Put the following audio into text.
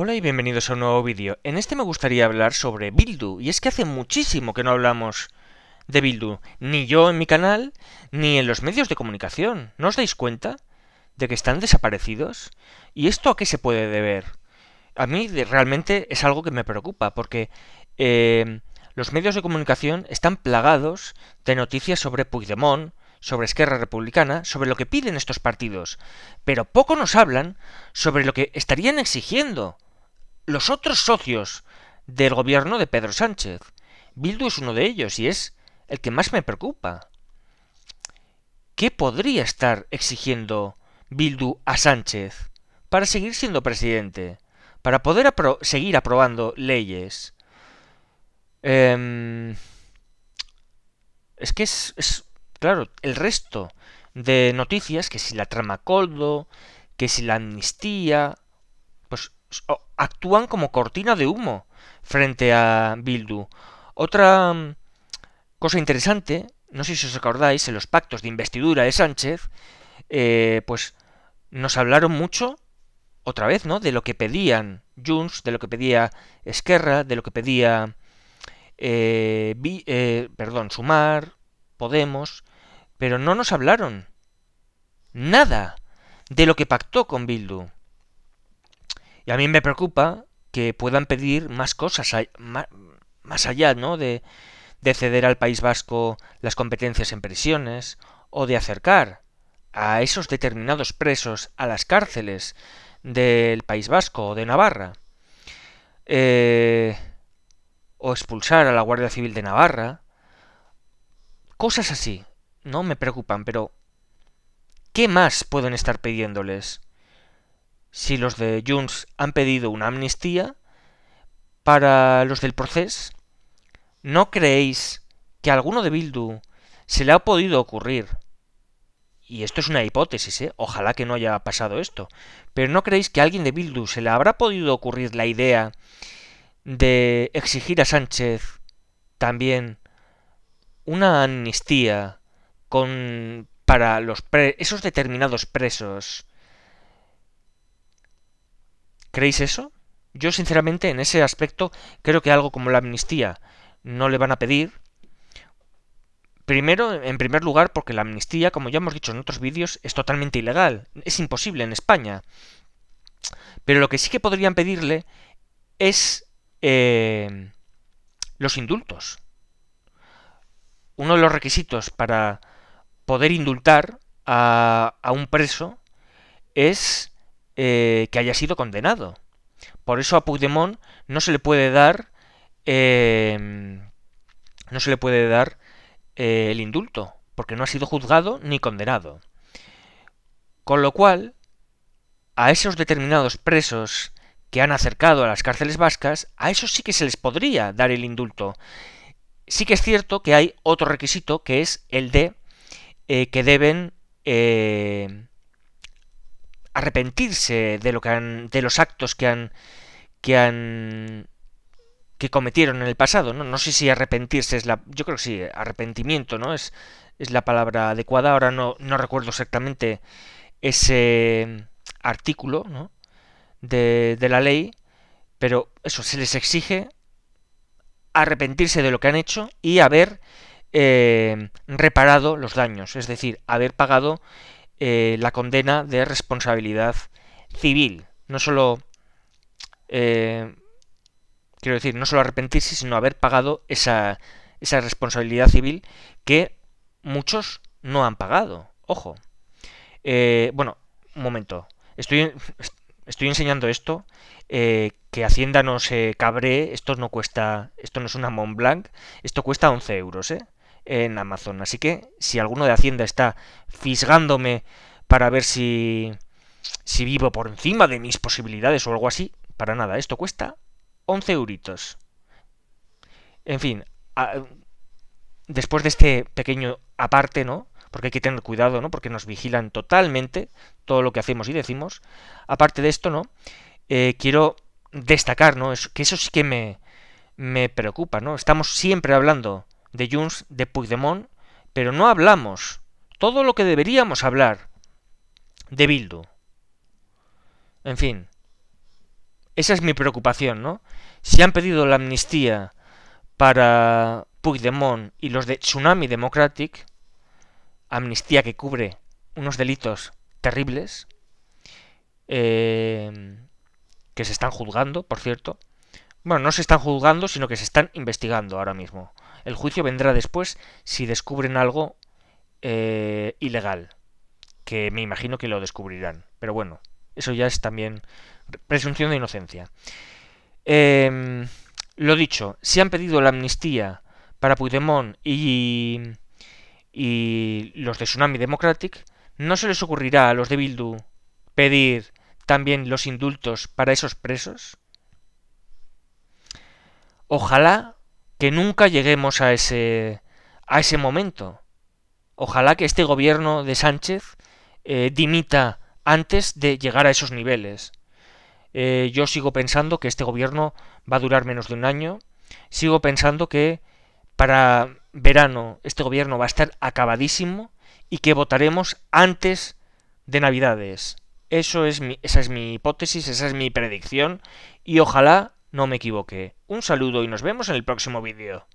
Hola y bienvenidos a un nuevo vídeo. En este me gustaría hablar sobre Bildu, y es que hace muchísimo que no hablamos de Bildu, ni yo en mi canal, ni en los medios de comunicación. ¿No os dais cuenta de que están desaparecidos? ¿Y esto a qué se puede deber? A mí realmente es algo que me preocupa, porque eh, los medios de comunicación están plagados de noticias sobre Puigdemont, sobre Esquerra Republicana, sobre lo que piden estos partidos, pero poco nos hablan sobre lo que estarían exigiendo los otros socios del gobierno de Pedro Sánchez. Bildu es uno de ellos y es el que más me preocupa. ¿Qué podría estar exigiendo Bildu a Sánchez para seguir siendo presidente? Para poder seguir aprobando leyes. Em, es que es, claro, el resto de noticias, que si la trama Coldo, que si la amnistía, pues actúan como cortina de humo frente a Bildu. Otra mm, cosa interesante, no sé si os acordáis, en los pactos de investidura de Sánchez, eh, pues nos hablaron mucho, otra vez, ¿no? De lo que pedían Junts, de lo que pedía Esquerra, de lo que pedía, eh, eh, perdón, Sumar, Podemos, pero no nos hablaron nada de lo que pactó con Bildu. Y a mí me preocupa que puedan pedir más cosas, más allá, ¿no? De, ceder al País Vasco las competencias en prisiones o de acercar a esos determinados presos a las cárceles del País Vasco o de Navarra. Eh, o expulsar a la Guardia Civil de Navarra. Cosas así, ¿no? Me preocupan, pero ¿qué más pueden estar pidiéndoles? si los de Junts han pedido una amnistía, para los del proceso, ¿no creéis que a alguno de Bildu se le ha podido ocurrir? Y esto es una hipótesis, ¿eh? ojalá que no haya pasado esto. Pero ¿no creéis que a alguien de Bildu se le habrá podido ocurrir la idea de exigir a Sánchez también una amnistía con para los esos determinados presos ¿Creéis eso? Yo sinceramente en ese aspecto creo que algo como la amnistía no le van a pedir. Primero, en primer lugar, porque la amnistía, como ya hemos dicho en otros vídeos, es totalmente ilegal. Es imposible en España. Pero lo que sí que podrían pedirle es eh, los indultos. Uno de los requisitos para poder indultar a, a un preso es eh, que haya sido condenado. Por eso a Puigdemont no se le puede dar em, no se le puede dar eh, el indulto, porque no ha sido juzgado ni condenado. Con lo cual, a esos determinados presos que han acercado a las cárceles vascas, a esos sí que se les podría dar el indulto. Sí que es cierto que hay otro requisito, que es el de eh, que deben arrepentirse de lo que han, de los actos que han que han que cometieron en el pasado, ¿no? No sé si arrepentirse es la yo creo sí, arrepentimiento, ¿no? Es es la palabra adecuada, ahora no no recuerdo exactamente ese artículo, de, de la ley, pero eso se les exige arrepentirse de lo que han hecho y haber eh, reparado los daños, es decir, haber pagado eh, la condena de responsabilidad civil. No solo, eh, quiero decir, no solo arrepentirse, sino haber pagado esa, responsabilidad civil que muchos no han pagado. Ojo. Eh, bueno, un momento. Estoy, estoy enseñando esto. que Hacienda no se cabre. Esto no cuesta. Esto no es una Mont Blanc. Esto cuesta 11 euros, ¿eh? en Amazon. Así que si alguno de Hacienda está fisgándome para ver si, si vivo por encima de mis posibilidades o algo así, para nada, esto cuesta 11 euritos. En fin, después de este pequeño aparte, ¿no? Porque hay que tener cuidado, ¿no? Porque nos vigilan totalmente todo lo que hacemos y decimos. Aparte de esto, ¿no? Eh, quiero destacar, ¿no? Es, que eso sí que me, me preocupa, ¿no? Estamos siempre hablando de Junts de Puigdemont, pero no hablamos todo lo que deberíamos hablar de Bildu. En fin, esa es mi preocupación, ¿no? Si han pedido la amnistía para Puigdemont y los de Tsunami Democratic, amnistía que cubre unos delitos terribles, eh, que se están juzgando, por cierto, bueno, no se están juzgando, sino que se están investigando ahora mismo. El juicio vendrá después si descubren algo eh, ilegal, que me imagino que lo descubrirán. Pero bueno, eso ya es también presunción de inocencia. Eh, lo dicho, si han pedido la amnistía para Puigdemont y, y los de Tsunami Democratic, no se les ocurrirá a los de Bildu pedir también los indultos para esos presos. Ojalá que nunca lleguemos a ese, a ese momento. Ojalá que este gobierno de Sánchez eh, dimita antes de llegar a esos niveles. Eh, yo sigo pensando que este gobierno va a durar menos de un año. Sigo pensando que para verano este gobierno va a estar acabadísimo y que votaremos antes de Navidades. Eso es mi, esa es mi hipótesis, esa es mi predicción y ojalá no me equivoqué. Un saludo y nos vemos en el próximo vídeo.